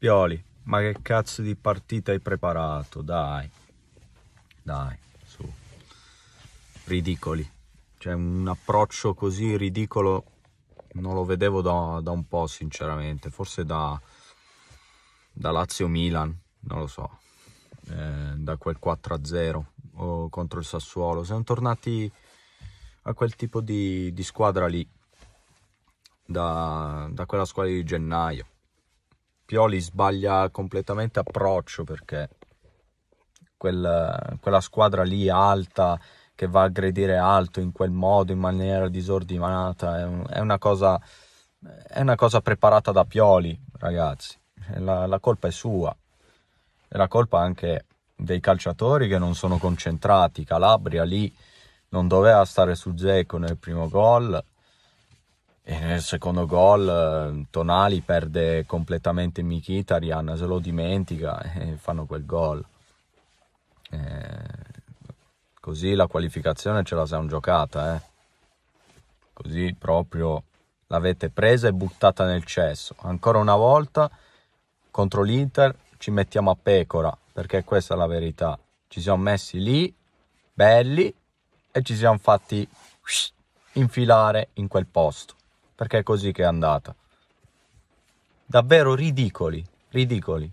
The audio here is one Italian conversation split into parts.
Pioli, ma che cazzo di partita hai preparato? Dai, dai, su. Ridicoli. Cioè, un approccio così ridicolo non lo vedevo da, da un po', sinceramente. Forse da, da Lazio-Milan, non lo so. Eh, da quel 4-0 contro il Sassuolo. Siamo tornati a quel tipo di, di squadra lì. Da, da quella squadra di gennaio Pioli sbaglia completamente approccio perché quella, quella squadra lì alta che va a aggredire alto in quel modo, in maniera disordinata, è, un, è, una, cosa, è una, cosa, preparata da Pioli, ragazzi. La, la colpa è sua. E la colpa anche dei calciatori che non sono concentrati. Calabria lì non doveva stare su Zecco nel primo gol e nel secondo gol eh, Tonali perde completamente Mkhitaryan, se lo dimentica e fanno quel gol. E eh, così la qualificazione ce la siamo giocata, eh. Così proprio l'avete presa e buttata nel cesso. Ancora una volta contro l'Inter ci mettiamo a pecora, perché questa è la verità. Ci siamo messi lì, belli, e ci siamo fatti infilare in quel posto perché è così che è andata. Davvero ridicoli, ridicoli,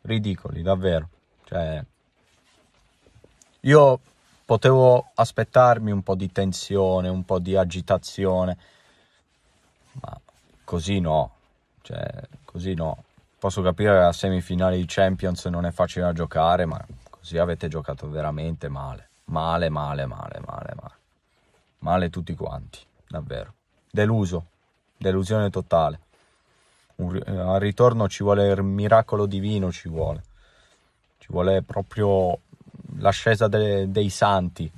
ridicoli, davvero. Cioè, io potevo aspettarmi un po' di tensione, un po' di agitazione, ma così no, cioè, così no. Posso capire che la semifinale di Champions non è facile da giocare, ma così avete giocato veramente male. Male, male, male, male, male. Male tutti quanti, davvero deluso, delusione totale. Un, eh, al ritorno ci vuole il miracolo divino, ci vuole. Ci vuole proprio l'ascesa de, dei santi,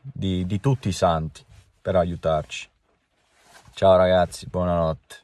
di, di tutti i santi, per aiutarci. Ciao ragazzi, buonanotte.